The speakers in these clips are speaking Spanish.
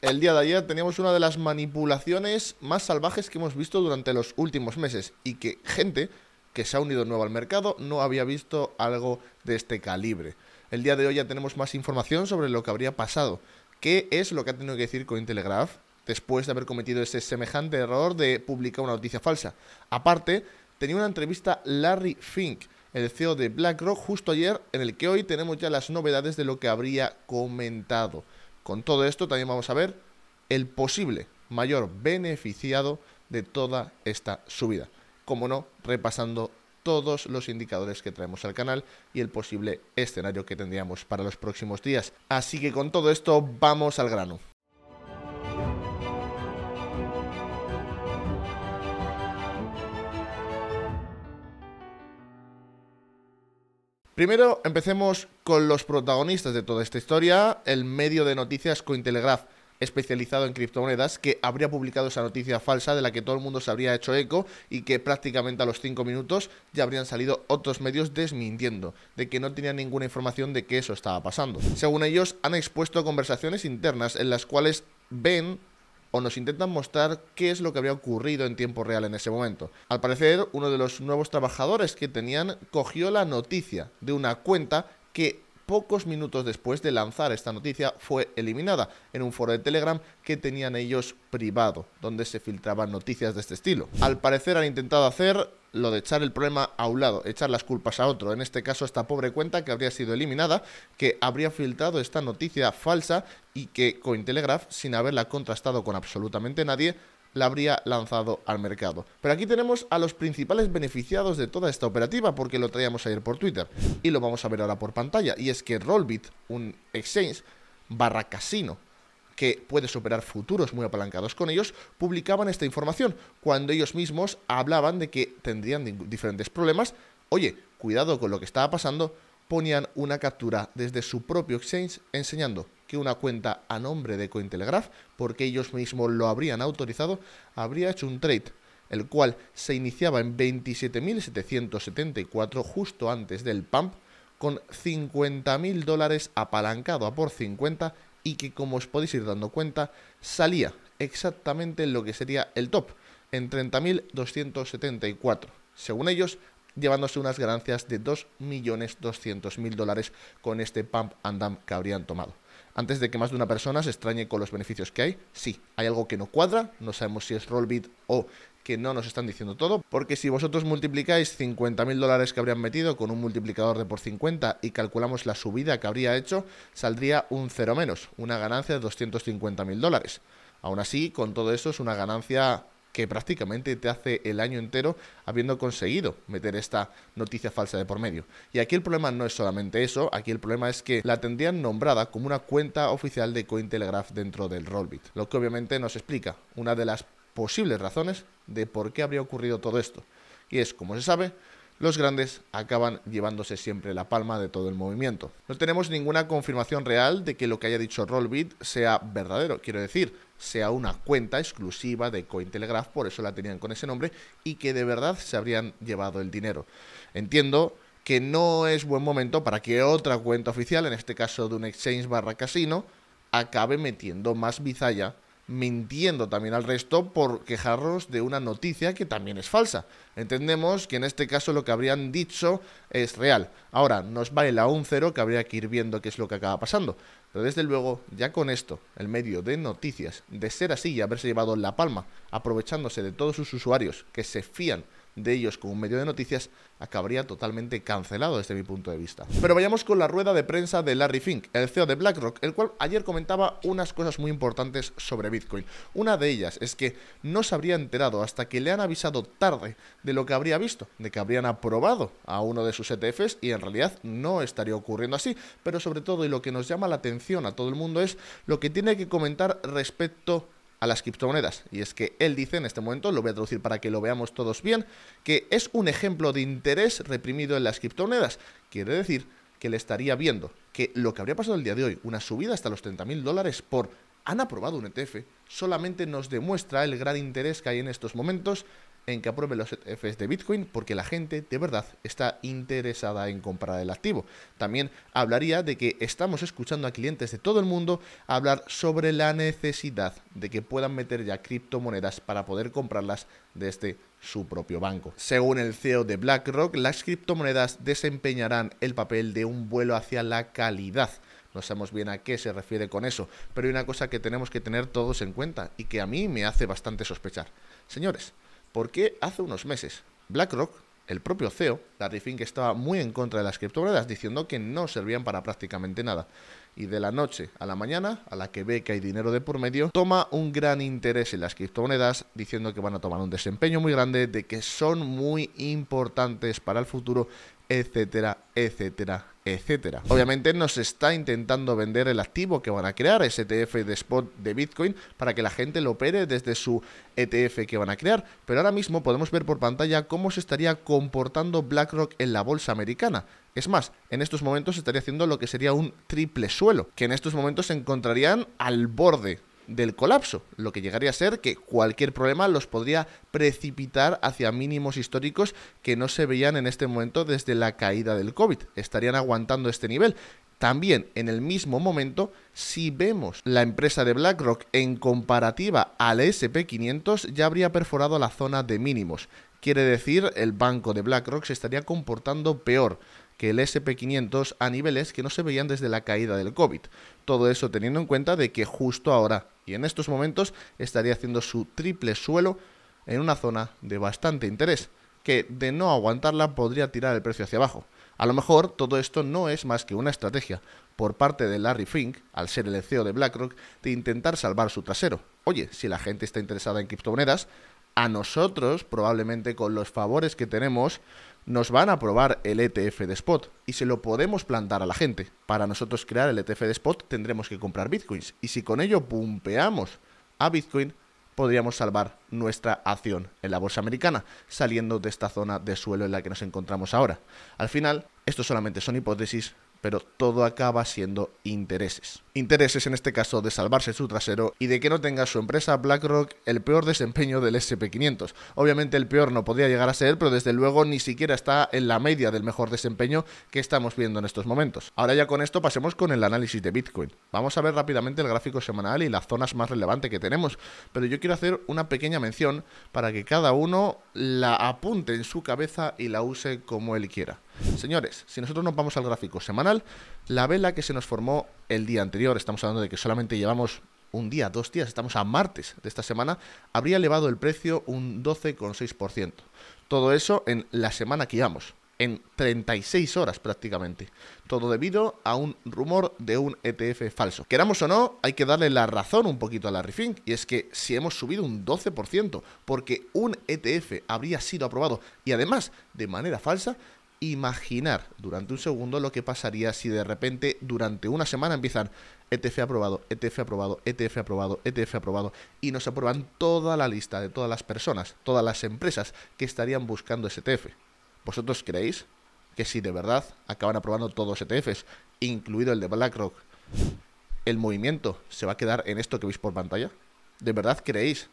el día de ayer teníamos una de las manipulaciones más salvajes que hemos visto durante los últimos meses y que gente que se ha unido nuevo al mercado no había visto algo de este calibre. El día de hoy ya tenemos más información sobre lo que habría pasado. ¿Qué es lo que ha tenido que decir Cointelegraph después de haber cometido ese semejante error de publicar una noticia falsa? Aparte, tenía una entrevista Larry Fink, el CEO de BlackRock, justo ayer, en el que hoy tenemos ya las novedades de lo que habría comentado. Con todo esto también vamos a ver el posible mayor beneficiado de toda esta subida. Como no, repasando todos los indicadores que traemos al canal y el posible escenario que tendríamos para los próximos días. Así que con todo esto vamos al grano. Primero empecemos con los protagonistas de toda esta historia, el medio de noticias Cointelegraph especializado en criptomonedas que habría publicado esa noticia falsa de la que todo el mundo se habría hecho eco y que prácticamente a los 5 minutos ya habrían salido otros medios desmintiendo de que no tenían ninguna información de que eso estaba pasando. Según ellos, han expuesto conversaciones internas en las cuales ven o nos intentan mostrar qué es lo que había ocurrido en tiempo real en ese momento. Al parecer, uno de los nuevos trabajadores que tenían cogió la noticia de una cuenta que pocos minutos después de lanzar esta noticia fue eliminada en un foro de Telegram que tenían ellos privado, donde se filtraban noticias de este estilo. Al parecer han intentado hacer lo de echar el problema a un lado, echar las culpas a otro, en este caso esta pobre cuenta que habría sido eliminada, que habría filtrado esta noticia falsa y que Cointelegraph, sin haberla contrastado con absolutamente nadie, la habría lanzado al mercado. Pero aquí tenemos a los principales beneficiados de toda esta operativa, porque lo traíamos ayer por Twitter y lo vamos a ver ahora por pantalla, y es que Rollbit, un exchange barra casino que puede superar futuros muy apalancados con ellos, publicaban esta información, cuando ellos mismos hablaban de que tendrían diferentes problemas. Oye, cuidado con lo que estaba pasando, ponían una captura desde su propio exchange enseñando que una cuenta a nombre de Cointelegraph, porque ellos mismos lo habrían autorizado, habría hecho un trade, el cual se iniciaba en 27.774 justo antes del pump, con 50.000 dólares apalancado a por 50 y que como os podéis ir dando cuenta salía exactamente en lo que sería el top, en 30.274. Según ellos, llevándose unas ganancias de 2.200.000 dólares con este pump and dump que habrían tomado antes de que más de una persona se extrañe con los beneficios que hay. Sí, hay algo que no cuadra, no sabemos si es Rollbit o que no nos están diciendo todo, porque si vosotros multiplicáis 50.000 dólares que habrían metido con un multiplicador de por 50 y calculamos la subida que habría hecho, saldría un cero menos, una ganancia de 250.000 dólares. Aún así, con todo eso es una ganancia que prácticamente te hace el año entero habiendo conseguido meter esta noticia falsa de por medio. Y aquí el problema no es solamente eso, aquí el problema es que la tendrían nombrada como una cuenta oficial de Cointelegraph dentro del Rollbit, lo que obviamente nos explica una de las posibles razones de por qué habría ocurrido todo esto. Y es, como se sabe, los grandes acaban llevándose siempre la palma de todo el movimiento. No tenemos ninguna confirmación real de que lo que haya dicho Rollbit sea verdadero. Quiero decir, sea una cuenta exclusiva de Cointelegraph, por eso la tenían con ese nombre, y que de verdad se habrían llevado el dinero. Entiendo que no es buen momento para que otra cuenta oficial, en este caso de un exchange barra casino, acabe metiendo más bizalla, mintiendo también al resto por quejarnos de una noticia que también es falsa. Entendemos que en este caso lo que habrían dicho es real. Ahora, nos baila un un cero que habría que ir viendo qué es lo que acaba pasando. Pero desde luego, ya con esto, el medio de noticias, de ser así y haberse llevado la palma, aprovechándose de todos sus usuarios que se fían de ellos con un medio de noticias acabaría totalmente cancelado desde mi punto de vista. Pero vayamos con la rueda de prensa de Larry Fink, el CEO de BlackRock, el cual ayer comentaba unas cosas muy importantes sobre Bitcoin. Una de ellas es que no se habría enterado hasta que le han avisado tarde de lo que habría visto, de que habrían aprobado a uno de sus ETFs y en realidad no estaría ocurriendo así. Pero sobre todo y lo que nos llama la atención a todo el mundo es lo que tiene que comentar respecto a las criptomonedas. Y es que él dice en este momento, lo voy a traducir para que lo veamos todos bien, que es un ejemplo de interés reprimido en las criptomonedas. Quiere decir que le estaría viendo que lo que habría pasado el día de hoy, una subida hasta los 30.000 dólares por han aprobado un ETF, solamente nos demuestra el gran interés que hay en estos momentos en que apruebe los e FS de Bitcoin porque la gente de verdad está interesada en comprar el activo. También hablaría de que estamos escuchando a clientes de todo el mundo hablar sobre la necesidad de que puedan meter ya criptomonedas para poder comprarlas desde su propio banco. Según el CEO de BlackRock, las criptomonedas desempeñarán el papel de un vuelo hacia la calidad. No sabemos bien a qué se refiere con eso, pero hay una cosa que tenemos que tener todos en cuenta y que a mí me hace bastante sospechar. Señores, porque hace unos meses BlackRock, el propio CEO, Larry que estaba muy en contra de las criptomonedas, diciendo que no servían para prácticamente nada. Y de la noche a la mañana, a la que ve que hay dinero de por medio, toma un gran interés en las criptomonedas, diciendo que van a tomar un desempeño muy grande, de que son muy importantes para el futuro etcétera, etcétera, etcétera. Obviamente nos está intentando vender el activo que van a crear, ese ETF de spot de Bitcoin, para que la gente lo opere desde su ETF que van a crear. Pero ahora mismo podemos ver por pantalla cómo se estaría comportando BlackRock en la bolsa americana. Es más, en estos momentos estaría haciendo lo que sería un triple suelo, que en estos momentos se encontrarían al borde del colapso, lo que llegaría a ser que cualquier problema los podría precipitar hacia mínimos históricos que no se veían en este momento desde la caída del COVID. Estarían aguantando este nivel. También en el mismo momento, si vemos la empresa de BlackRock en comparativa al SP500, ya habría perforado la zona de mínimos. Quiere decir, el banco de BlackRock se estaría comportando peor que el SP500 a niveles que no se veían desde la caída del COVID. Todo eso teniendo en cuenta de que justo ahora y en estos momentos estaría haciendo su triple suelo en una zona de bastante interés, que de no aguantarla podría tirar el precio hacia abajo. A lo mejor todo esto no es más que una estrategia por parte de Larry Fink, al ser el CEO de BlackRock, de intentar salvar su trasero. Oye, si la gente está interesada en criptomonedas, a nosotros, probablemente con los favores que tenemos, nos van a probar el ETF de spot y se lo podemos plantar a la gente. Para nosotros crear el ETF de spot tendremos que comprar bitcoins y si con ello pumpeamos a bitcoin podríamos salvar nuestra acción en la bolsa americana, saliendo de esta zona de suelo en la que nos encontramos ahora. Al final, esto solamente son hipótesis, pero todo acaba siendo intereses. Intereses en este caso de salvarse su trasero y de que no tenga su empresa BlackRock el peor desempeño del SP500. Obviamente el peor no podría llegar a ser, pero desde luego ni siquiera está en la media del mejor desempeño que estamos viendo en estos momentos. Ahora ya con esto pasemos con el análisis de Bitcoin. Vamos a ver rápidamente el gráfico semanal y las zonas más relevantes que tenemos, pero yo quiero hacer una pequeña mención para que cada uno la apunte en su cabeza y la use como él quiera. Señores, si nosotros nos vamos al gráfico semanal, la vela que se nos formó el día anterior, estamos hablando de que solamente llevamos un día, dos días, estamos a martes de esta semana, habría elevado el precio un 12,6%. Todo eso en la semana que íbamos, en 36 horas prácticamente. Todo debido a un rumor de un ETF falso. Queramos o no, hay que darle la razón un poquito a la Refin, y es que si hemos subido un 12%, porque un ETF habría sido aprobado y además de manera falsa, imaginar durante un segundo lo que pasaría si de repente durante una semana empiezan ETF aprobado, ETF aprobado, ETF aprobado, ETF aprobado y nos aprueban toda la lista de todas las personas, todas las empresas que estarían buscando ese ETF. ¿Vosotros creéis que si de verdad acaban aprobando todos los ETFs, incluido el de BlackRock, el movimiento se va a quedar en esto que veis por pantalla? ¿De verdad creéis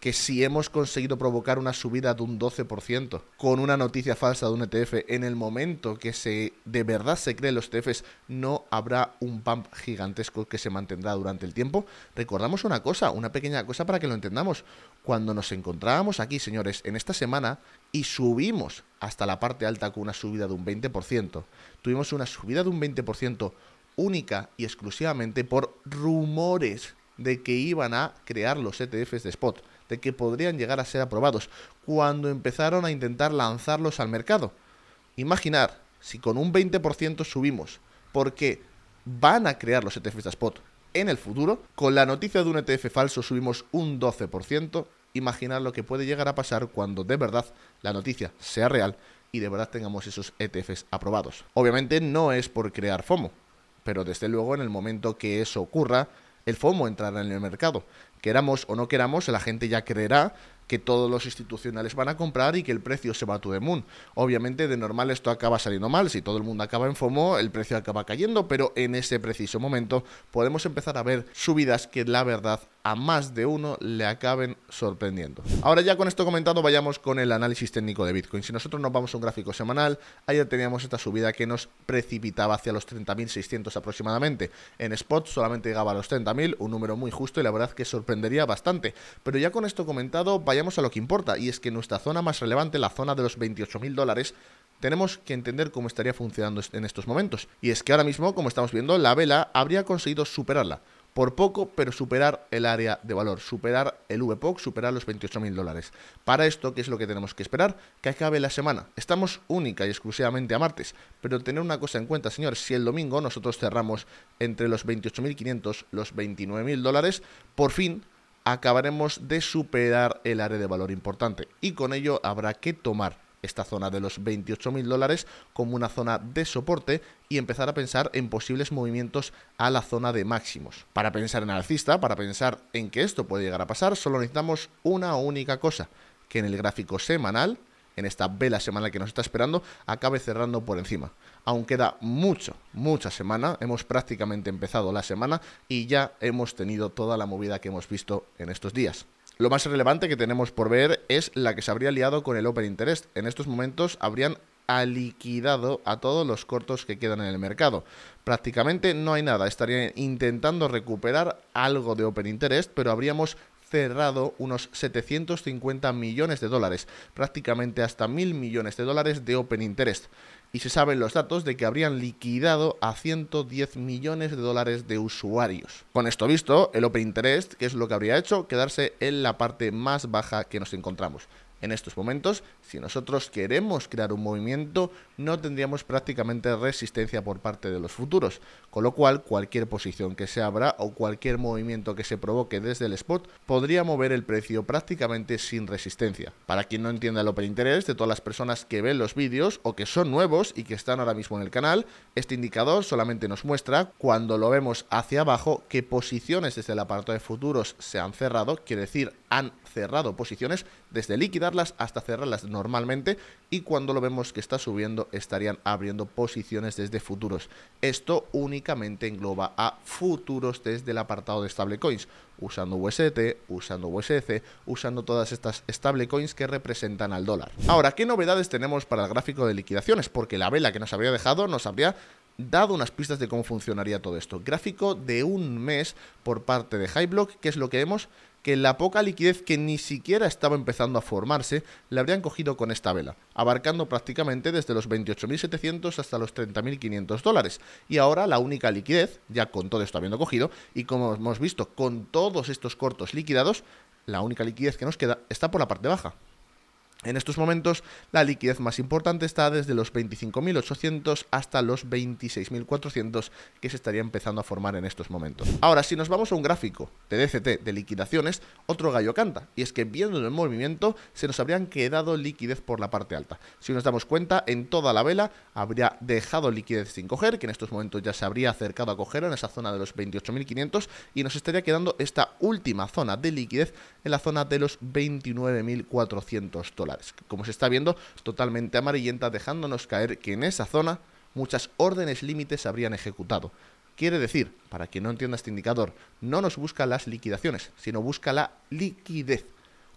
que si hemos conseguido provocar una subida de un 12% con una noticia falsa de un ETF en el momento que se de verdad se creen los ETFs, no habrá un pump gigantesco que se mantendrá durante el tiempo. Recordamos una cosa, una pequeña cosa para que lo entendamos. Cuando nos encontrábamos aquí, señores, en esta semana y subimos hasta la parte alta con una subida de un 20%, tuvimos una subida de un 20% única y exclusivamente por rumores de que iban a crear los ETFs de spot de que podrían llegar a ser aprobados cuando empezaron a intentar lanzarlos al mercado. Imaginar si con un 20% subimos, porque van a crear los ETFs de spot en el futuro, con la noticia de un ETF falso subimos un 12%, imaginar lo que puede llegar a pasar cuando de verdad la noticia sea real y de verdad tengamos esos ETFs aprobados. Obviamente no es por crear FOMO, pero desde luego en el momento que eso ocurra, el FOMO entrará en el mercado. Queramos o no queramos, la gente ya creerá que todos los institucionales van a comprar y que el precio se va a tu the moon. Obviamente, de normal esto acaba saliendo mal. Si todo el mundo acaba en FOMO, el precio acaba cayendo, pero en ese preciso momento podemos empezar a ver subidas que la verdad a más de uno le acaben sorprendiendo. Ahora ya con esto comentado vayamos con el análisis técnico de Bitcoin. Si nosotros nos vamos a un gráfico semanal, ayer teníamos esta subida que nos precipitaba hacia los 30.600 aproximadamente. En spot solamente llegaba a los 30.000, un número muy justo y la verdad que sorprendería bastante. Pero ya con esto comentado vayamos a lo que importa y es que en nuestra zona más relevante, la zona de los 28.000 dólares, tenemos que entender cómo estaría funcionando en estos momentos. Y es que ahora mismo, como estamos viendo, la vela habría conseguido superarla por poco, pero superar el área de valor, superar el VPOC, superar los 28.000 dólares. Para esto, ¿qué es lo que tenemos que esperar? Que acabe la semana. Estamos única y exclusivamente a martes, pero tener una cosa en cuenta, señores, si el domingo nosotros cerramos entre los 28.500, los 29.000 dólares, por fin acabaremos de superar el área de valor importante y con ello habrá que tomar esta zona de los 28.000 dólares como una zona de soporte y empezar a pensar en posibles movimientos a la zona de máximos. Para pensar en alcista, para pensar en que esto puede llegar a pasar, solo necesitamos una única cosa, que en el gráfico semanal, en esta vela semanal que nos está esperando, acabe cerrando por encima. Aún queda mucho, mucha semana, hemos prácticamente empezado la semana y ya hemos tenido toda la movida que hemos visto en estos días. Lo más relevante que tenemos por ver es la que se habría liado con el Open Interest. En estos momentos habrían aliquidado a todos los cortos que quedan en el mercado. Prácticamente no hay nada, estarían intentando recuperar algo de Open Interest, pero habríamos cerrado unos 750 millones de dólares, prácticamente hasta mil millones de dólares de Open Interest. Y se saben los datos de que habrían liquidado a 110 millones de dólares de usuarios. Con esto visto, el Open Interest, que es lo que habría hecho, quedarse en la parte más baja que nos encontramos, en estos momentos, si nosotros queremos crear un movimiento, no tendríamos prácticamente resistencia por parte de los futuros, con lo cual cualquier posición que se abra o cualquier movimiento que se provoque desde el spot podría mover el precio prácticamente sin resistencia. Para quien no entienda lo Open Interés de todas las personas que ven los vídeos o que son nuevos y que están ahora mismo en el canal, este indicador solamente nos muestra cuando lo vemos hacia abajo qué posiciones desde el aparato de futuros se han cerrado, quiere decir han cerrado posiciones desde liquidarlas hasta cerrarlas normalmente y cuando lo vemos que está subiendo estarían abriendo posiciones desde futuros. Esto únicamente engloba a futuros desde el apartado de stablecoins, usando USDT, usando USDC, usando todas estas stablecoins que representan al dólar. Ahora, ¿qué novedades tenemos para el gráfico de liquidaciones? Porque la vela que nos había dejado nos habría dado unas pistas de cómo funcionaría todo esto. Gráfico de un mes por parte de Highblock, que es lo que vemos que la poca liquidez que ni siquiera estaba empezando a formarse la habrían cogido con esta vela, abarcando prácticamente desde los 28.700 hasta los 30.500 dólares. Y ahora la única liquidez, ya con todo esto habiendo cogido, y como hemos visto con todos estos cortos liquidados, la única liquidez que nos queda está por la parte baja, en estos momentos, la liquidez más importante está desde los 25.800 hasta los 26.400 que se estaría empezando a formar en estos momentos. Ahora, si nos vamos a un gráfico de DCT de liquidaciones, otro gallo canta, y es que viendo el movimiento se nos habrían quedado liquidez por la parte alta. Si nos damos cuenta, en toda la vela habría dejado liquidez sin coger, que en estos momentos ya se habría acercado a coger en esa zona de los 28.500, y nos estaría quedando esta última zona de liquidez en la zona de los 29.400 dólares. Como se está viendo, es totalmente amarillenta, dejándonos caer que en esa zona muchas órdenes límites se habrían ejecutado. Quiere decir, para quien no entienda este indicador, no nos busca las liquidaciones, sino busca la liquidez.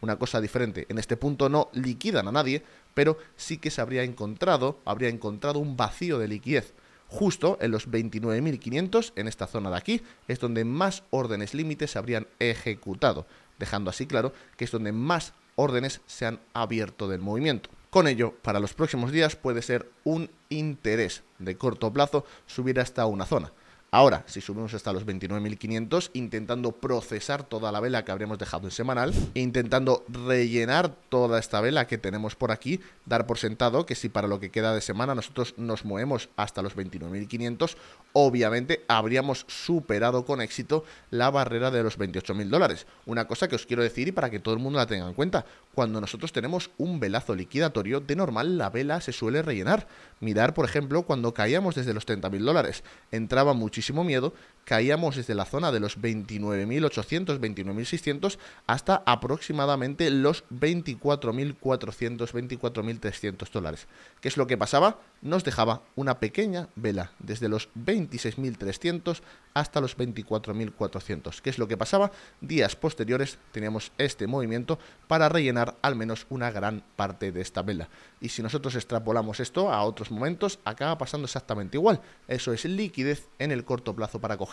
Una cosa diferente, en este punto no liquidan a nadie, pero sí que se habría encontrado, habría encontrado un vacío de liquidez. Justo en los 29.500, en esta zona de aquí, es donde más órdenes límites se habrían ejecutado, dejando así claro que es donde más órdenes se han abierto del movimiento. Con ello, para los próximos días puede ser un interés de corto plazo subir hasta una zona, Ahora, si subimos hasta los 29.500, intentando procesar toda la vela que habríamos dejado en semanal, e intentando rellenar toda esta vela que tenemos por aquí, dar por sentado que si para lo que queda de semana nosotros nos movemos hasta los 29.500, obviamente habríamos superado con éxito la barrera de los 28.000 dólares. Una cosa que os quiero decir y para que todo el mundo la tenga en cuenta, cuando nosotros tenemos un velazo liquidatorio, de normal la vela se suele rellenar. Mirar, por ejemplo, cuando caíamos desde los 30.000 dólares. Entraba muchísimo miedo, caíamos desde la zona de los 29.800, 29.600 hasta aproximadamente los 24.400, 24.300 dólares. ¿Qué es lo que pasaba? Nos dejaba una pequeña vela desde los 26.300 hasta los 24.400. ¿Qué es lo que pasaba? Días posteriores teníamos este movimiento para rellenar al menos una gran parte de esta vela. Y si nosotros extrapolamos esto a otros momentos, acaba pasando exactamente igual. Eso es liquidez en el corto plazo para coger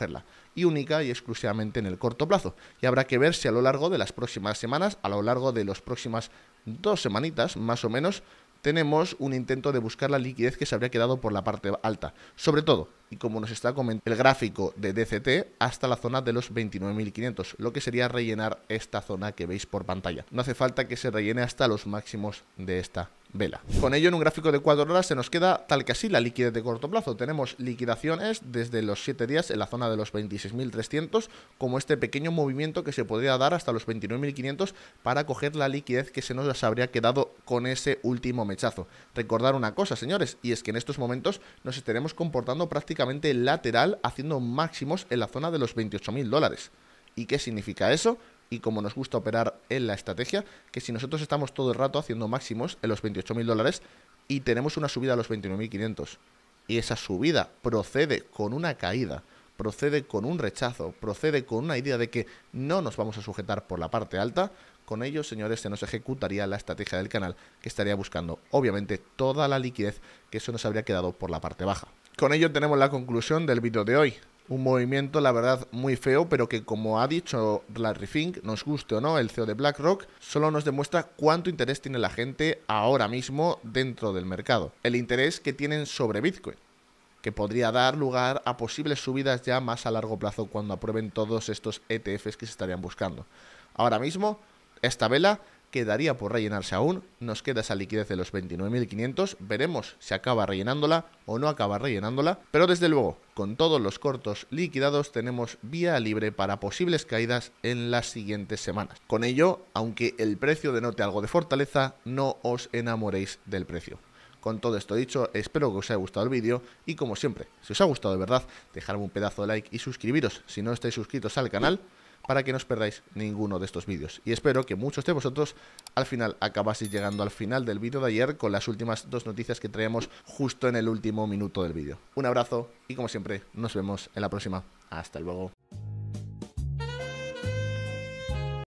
y única y exclusivamente en el corto plazo. Y habrá que ver si a lo largo de las próximas semanas, a lo largo de las próximas dos semanitas más o menos, tenemos un intento de buscar la liquidez que se habría quedado por la parte alta. Sobre todo, y como nos está comentando el gráfico de DCT hasta la zona de los 29.500, lo que sería rellenar esta zona que veis por pantalla. No hace falta que se rellene hasta los máximos de esta vela. Con ello en un gráfico de 4 horas se nos queda tal que así la liquidez de corto plazo. Tenemos liquidaciones desde los 7 días en la zona de los 26.300 como este pequeño movimiento que se podría dar hasta los 29.500 para coger la liquidez que se nos habría quedado con ese último mechazo. Recordar una cosa señores y es que en estos momentos nos estaremos comportando prácticamente lateral haciendo máximos en la zona de los 28.000 dólares. ¿Y qué significa eso? Y como nos gusta operar en la estrategia, que si nosotros estamos todo el rato haciendo máximos en los 28.000 dólares y tenemos una subida a los 29.500, y esa subida procede con una caída, procede con un rechazo, procede con una idea de que no nos vamos a sujetar por la parte alta, con ello, señores, se nos ejecutaría la estrategia del canal que estaría buscando, obviamente, toda la liquidez que eso nos habría quedado por la parte baja. Con ello tenemos la conclusión del vídeo de hoy. Un movimiento, la verdad, muy feo, pero que como ha dicho Larry Fink, nos guste o no, el CEO de BlackRock, solo nos demuestra cuánto interés tiene la gente ahora mismo dentro del mercado. El interés que tienen sobre Bitcoin que podría dar lugar a posibles subidas ya más a largo plazo cuando aprueben todos estos ETFs que se estarían buscando. Ahora mismo, esta vela quedaría por rellenarse aún, nos queda esa liquidez de los 29.500, veremos si acaba rellenándola o no acaba rellenándola, pero desde luego, con todos los cortos liquidados tenemos vía libre para posibles caídas en las siguientes semanas. Con ello, aunque el precio denote algo de fortaleza, no os enamoréis del precio. Con todo esto dicho, espero que os haya gustado el vídeo y como siempre, si os ha gustado de verdad, dejadme un pedazo de like y suscribiros si no estáis suscritos al canal para que no os perdáis ninguno de estos vídeos. Y espero que muchos de vosotros al final acabaseis llegando al final del vídeo de ayer con las últimas dos noticias que traemos justo en el último minuto del vídeo. Un abrazo y como siempre nos vemos en la próxima. Hasta luego.